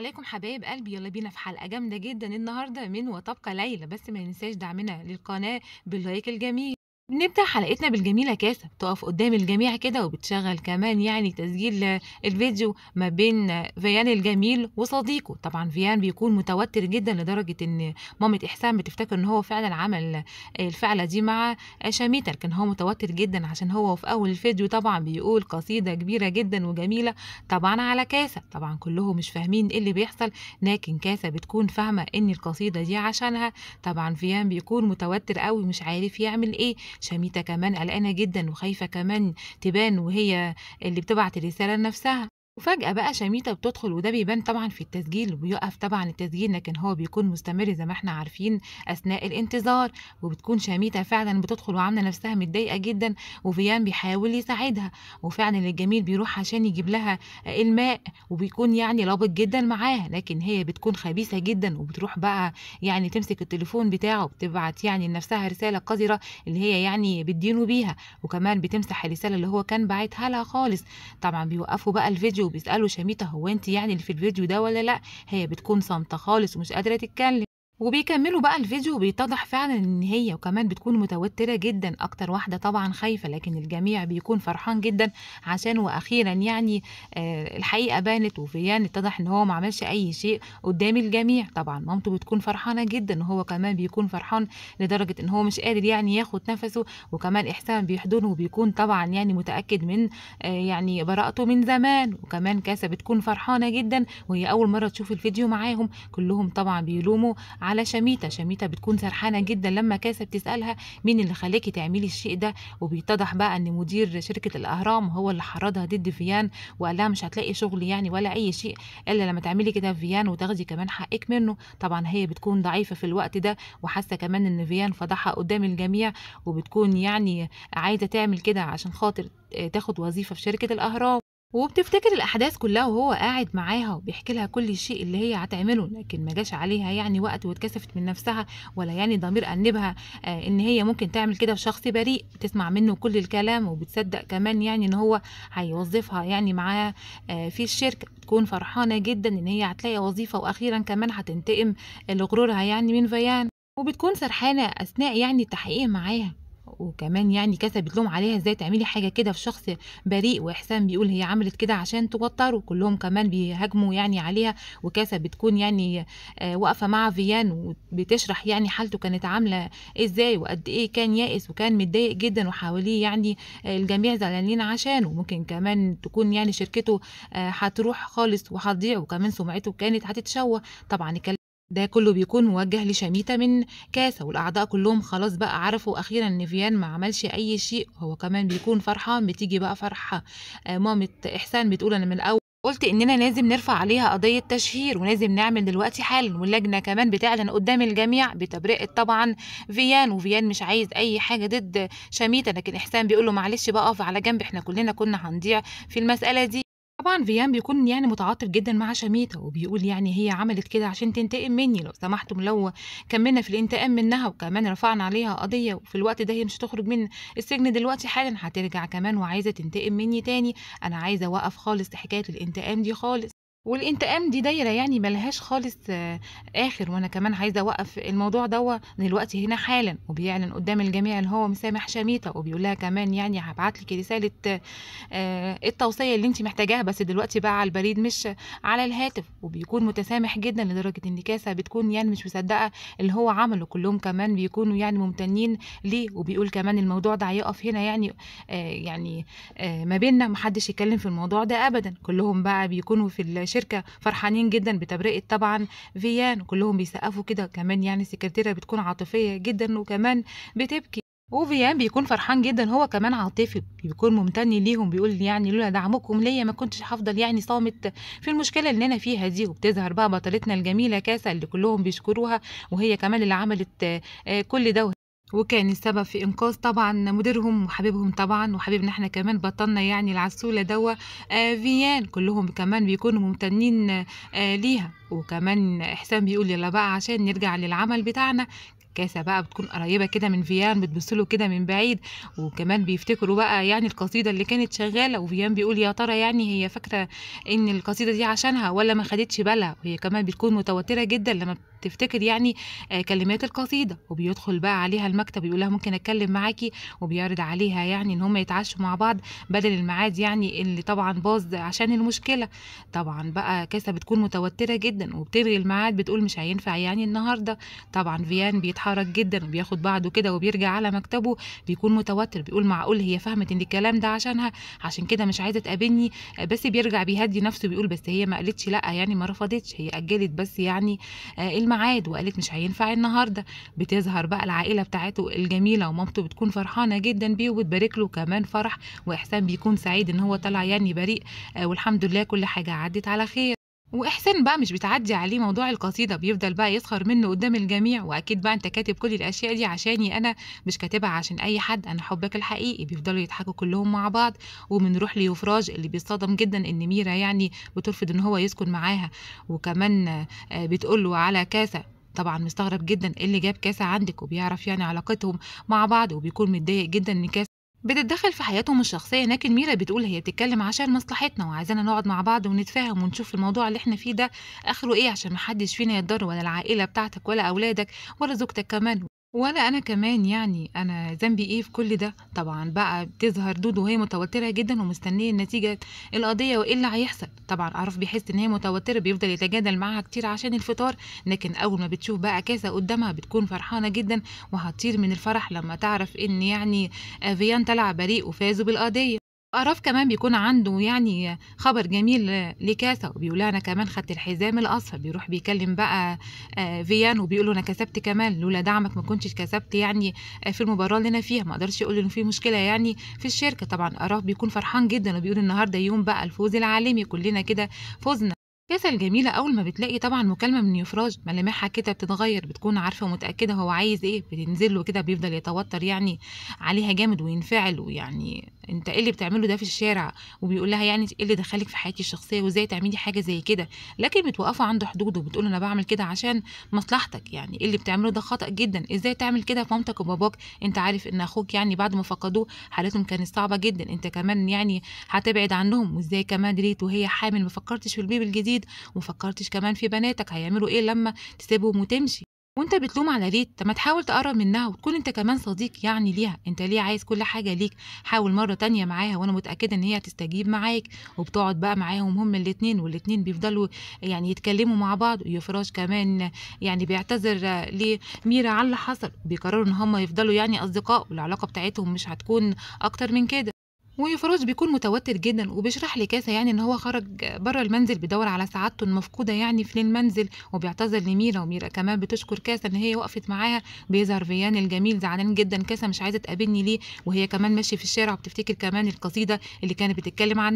عليكم حبايب قلبي يلا بينا في حلقه جامده جدا النهارده من وتبقى ليلى بس ما ننساش دعمنا للقناه باللايك الجميل بنبدأ حلقتنا بالجميلة كاسة بتقف قدام الجميع كده وبتشغل كمان يعني تسجيل الفيديو ما بين فيان الجميل وصديقه طبعا فيان بيكون متوتر جدا لدرجة ان مامة إحسان بتفتكر ان هو فعلا عمل الفعلة دي مع شميتة لكن هو متوتر جدا عشان هو في أول الفيديو طبعا بيقول قصيدة كبيرة جدا وجميلة طبعا على كاسة طبعا كلهم مش فاهمين ايه اللي بيحصل لكن كاسة بتكون فاهمة ان القصيدة دي عشانها طبعا فيان بيكون متوتر قوي مش عارف يعمل ايه شميتة كمان قلقانة جدا وخايفة كمان تبان وهي اللي بتبعت الرسالة لنفسها وفجأة بقى شميتة بتدخل وده بيبان طبعا في التسجيل وبيقف طبعا التسجيل لكن هو بيكون مستمر زي ما احنا عارفين أثناء الانتظار وبتكون شميتة فعلا بتدخل وعاملة نفسها متضايقة جدا وفيان بيحاول يساعدها وفعلا الجميل بيروح عشان يجيب لها الماء وبيكون يعني رابط جدا معاها لكن هي بتكون خبيثة جدا وبتروح بقى يعني تمسك التليفون بتاعه وبتبعت يعني لنفسها رسالة قذرة اللي هي يعني بتدينه بيها وكمان بتمسح الرسالة اللي هو كان باعتها لها خالص طبعا بيوقفوا بقى الفيديو وبيسألوا شميتة هو انت يعني اللي في الفيديو ده ولا لا هي بتكون صامتة خالص ومش قادرة تتكلم وبيكملوا بقى الفيديو وبيتضح فعلا ان هي وكمان بتكون متوتره جدا اكتر واحده طبعا خايفه لكن الجميع بيكون فرحان جدا عشان واخيرا يعني آه الحقيقه بانت وفيان اتضح ان هو ما عملش اي شيء قدام الجميع طبعا مامته بتكون فرحانه جدا وهو كمان بيكون فرحان لدرجه ان هو مش قادر يعني ياخد نفسه وكمان احسان بيحضنه وبيكون طبعا يعني متاكد من آه يعني براءته من زمان وكمان كاسه بتكون فرحانه جدا وهي اول مره تشوف الفيديو معاهم كلهم طبعا بيلوموا على شميتة شميتة بتكون سرحانة جدا لما كاسة بتسألها مين اللي خلاكي تعملي الشيء ده وبيتضح بقى ان مدير شركة الاهرام هو اللي حرضها ضد فيان وقال لها مش هتلاقي شغل يعني ولا اي شيء الا لما تعملي كده فيان وتاخدي كمان حقك منه طبعا هي بتكون ضعيفة في الوقت ده وحاسة كمان ان فيان فضحها قدام الجميع وبتكون يعني عايزة تعمل كده عشان خاطر تاخد وظيفة في شركة الاهرام وبتفتكر الأحداث كلها وهو قاعد معاها وبيحكي لها كل شيء اللي هي هتعمله لكن ما جاش عليها يعني وقت واتكسفت من نفسها ولا يعني ضمير أنبها آه إن هي ممكن تعمل كده شخص بريء بتسمع منه كل الكلام وبتصدق كمان يعني إن هو هيوظفها يعني معاه آه في الشركة بتكون فرحانة جدا إن هي هتلاقي وظيفة وأخيرا كمان هتنتقم لغرورها يعني من فيان وبتكون سرحانة أثناء يعني التحقيق معاها وكمان يعني كسبت لهم عليها ازاي تعملي حاجه كده في شخص بريء واحسان بيقول هي عملت كده عشان توتره كلهم كمان بيهاجموا يعني عليها وكاسا بتكون يعني آه، واقفه مع فيان وبتشرح يعني حالته كانت عامله ازاي وقد ايه كان يائس وكان متضايق جدا وحواليه يعني آه، الجميع زعلانين عشانه ممكن كمان تكون يعني شركته آه، هتروح خالص وهتضيع وكمان سمعته كانت هتتشوه طبعا الكلام ده كله بيكون موجه لشميتة من كاسة والأعضاء كلهم خلاص بقى عرفوا أخيرا إن فيان ما عملش أي شيء هو كمان بيكون فرحان بتيجي بقى فرحة آه، مامة إحسان بتقول أنا من الأول قلت اننا لازم نرفع عليها قضيه تشهير ولازم نعمل دلوقتي حالا واللجنه كمان بتعلن قدام الجميع بتبرئه طبعا فيان وفيان مش عايز اي حاجه ضد شميته لكن احسان بيقول له معلش بقى اقف على جنب احنا كلنا كنا هنضيع في المساله دي طبعا فيان بيكون يعني متعاطف جدا مع شميتة وبيقول يعني هي عملت كده عشان تنتقم مني لو سمحتم لو كملنا في الانتقام منها وكمان رفعنا عليها قضية وفي الوقت ده هي مش هتخرج من السجن دلوقتي حالا هترجع كمان وعايزة تنتقم مني تاني أنا عايزة أوقف خالص حكاية الانتقام دي خالص والانتقام دي دايره يعني ملهاش خالص آه، اخر وانا كمان عايزه اوقف الموضوع دوا دلوقتي هنا حالا وبيعلن قدام الجميع ان هو مسامح شميته وبيقول لها كمان يعني هبعت لك رساله آه، التوصيه اللي انت محتاجاها بس دلوقتي بقى على البريد مش على الهاتف وبيكون متسامح جدا لدرجه ان كاسه بتكون يعني مش مصدقه اللي هو عمله كلهم كمان بيكونوا يعني ممتنين ليه وبيقول كمان الموضوع ده هيقف هنا يعني آه، يعني ما بيننا محدش يتكلم في الموضوع ده ابدا كلهم بقى بيكونوا في شركه فرحانين جدا بتبرئه طبعا فيان كلهم بيسقفوا كده كمان يعني السكرتيره بتكون عاطفيه جدا وكمان بتبكي وفيان بيكون فرحان جدا هو كمان عاطفي بيكون ممتن ليهم بيقول يعني لولا دعمكم ليا ما كنتش هفضل يعني صامت في المشكله اللي انا فيها دي وبتظهر بقى بطلتنا الجميله كاسه اللي كلهم بيشكروها وهي كمان اللي عملت آه، كل ده وكان السبب في انقاذ طبعا مديرهم وحبيبهم طبعا وحبيبنا احنا كمان بطلنا يعني العسوله دوا آه، فيان كلهم كمان بيكونوا ممتنين آه، ليها وكمان احسان بيقول يلا بقى عشان نرجع للعمل بتاعنا كاسة بقى بتكون قريبة كده من فيان بتبصله كده من بعيد وكمان بيفتكروا بقى يعني القصيدة اللي كانت شغالة وفيان بيقول يا ترى يعني هي فاكرة ان القصيدة دي عشانها ولا ما خدتش بالها وهي كمان بتكون متوترة جدا لما بتفتكر يعني آه، كلمات القصيدة وبيدخل بقى عليها المكتب يقول لها ممكن اتكلم معاكي وبيعرض عليها يعني ان هم يتعشوا مع بعض بدل الميعاد يعني اللي طبعا باظ عشان المشكلة طبعا بقى كاسة بتكون متوترة جدا وبتلغي الميعاد بتقول مش هينفع يعني النهاردة طبعا فيان بيتعشى بيتحرك جدا وبياخد بعضه كده وبيرجع على مكتبه بيكون متوتر بيقول معقول هي فهمت ان الكلام ده عشانها عشان كده مش عايزه تقابلني آه، بس بيرجع بيهدي نفسه بيقول بس هي ما قالتش لا يعني ما رفضتش هي اجلت بس يعني آه، الميعاد وقالت مش هينفع النهارده بتظهر بقى العائله بتاعته الجميله ومامته بتكون فرحانه جدا بيه وبتبارك له كمان فرح واحسان بيكون سعيد ان هو طلع يعني بريء آه، والحمد لله كل حاجه عدت على خير واحسان بقى مش بتعدي عليه موضوع القصيده بيفضل بقى يسخر منه قدام الجميع واكيد بقى انت كاتب كل الاشياء دي عشاني انا مش كاتبها عشان اي حد انا حبك الحقيقي بيفضلوا يضحكوا كلهم مع بعض وبنروح ليفراج اللي بيصطدم جدا ان ميرا يعني بترفض ان هو يسكن معاها وكمان آه، بتقول له على كاسه طبعا مستغرب جدا إيه اللي جاب كاسه عندك وبيعرف يعني علاقتهم مع بعض وبيكون متضايق جدا ان كاسه بتتدخل في حياتهم الشخصيه لكن ميرا بتقول هي بتتكلم عشان مصلحتنا وعايزانا نقعد مع بعض ونتفاهم ونشوف الموضوع اللي احنا فيه ده اخره ايه عشان محدش فينا يتضر ولا العائله بتاعتك ولا اولادك ولا زوجتك كمان ولا انا كمان يعني انا ذنبي ايه في كل ده طبعا بقى بتظهر دودو وهي متوتره جدا ومستنيه نتيجه القضيه وايه اللي هيحصل طبعا عرف بيحس ان هي متوتره بيفضل يتجادل معاها كتير عشان الفطار لكن اول ما بتشوف بقى كاسه قدامها بتكون فرحانه جدا وهتطير من الفرح لما تعرف ان يعني افيان آه، طلع بريء وفازوا بالقضيه أراف كمان بيكون عنده يعني خبر جميل لكاسا وبيقول أنا كمان خدت الحزام الأصفر بيروح بيكلم بقى آه، فيان وبيقول له أنا كسبت كمان لولا دعمك ما كنتش كسبت يعني آه، في المباراة اللي أنا فيها ما أقدرش أقول إنه في مشكلة يعني في الشركة طبعا أراف بيكون فرحان جدا وبيقول النهاردة يوم بقى الفوز العالمي كلنا كده فزنا كاسة الجميلة أول ما بتلاقي طبعا مكالمة من يفراج ملامحها كده بتتغير بتكون عارفة ومتأكدة هو عايز إيه بتنزل له كده بيفضل يتوتر يعني عليها جامد وينفعل ويعني أنت إيه اللي بتعمله ده في الشارع وبيقول لها يعني إيه اللي دخلك في حياتي الشخصية وإزاي تعملي حاجة زي كده لكن بتوقفه عند حدوده وبتقول أنا بعمل كده عشان مصلحتك يعني إيه اللي بتعمله ده خطأ جدا إزاي تعمل كده في مامتك وباباك أنت عارف إن أخوك يعني بعد ما فقدوه حالتهم كانت صعبة جدا أنت كمان يعني هتبعد عنهم وإزاي كمان ريت وهي حامل ما فكرتش في البيبي الجديد جديد وما فكرتش كمان في بناتك هيعملوا ايه لما تسيبهم وتمشي وانت بتلوم على ريت طب ما تحاول تقرب منها وتكون انت كمان صديق يعني ليها انت ليه عايز كل حاجه ليك حاول مره تانية معاها وانا متاكده ان هي هتستجيب معاك وبتقعد بقى معاهم هم الاثنين والاثنين بيفضلوا يعني يتكلموا مع بعض ويفراش كمان يعني بيعتذر لميرا على اللي حصل بيقرروا ان هم يفضلوا يعني اصدقاء والعلاقه بتاعتهم مش هتكون اكتر من كده وفراج بيكون متوتر جدا وبيشرح لكاسة يعني ان هو خرج بره المنزل بيدور على سعادته المفقودة يعني في المنزل وبيعتذر لميرا وميرا كمان بتشكر كاسة ان هي وقفت معاها بيظهر فيان الجميل زعلان جدا كاسة مش عايزة تقابلني ليه وهي كمان ماشية في الشارع وبتفتكر كمان القصيدة اللي كانت بتتكلم عنها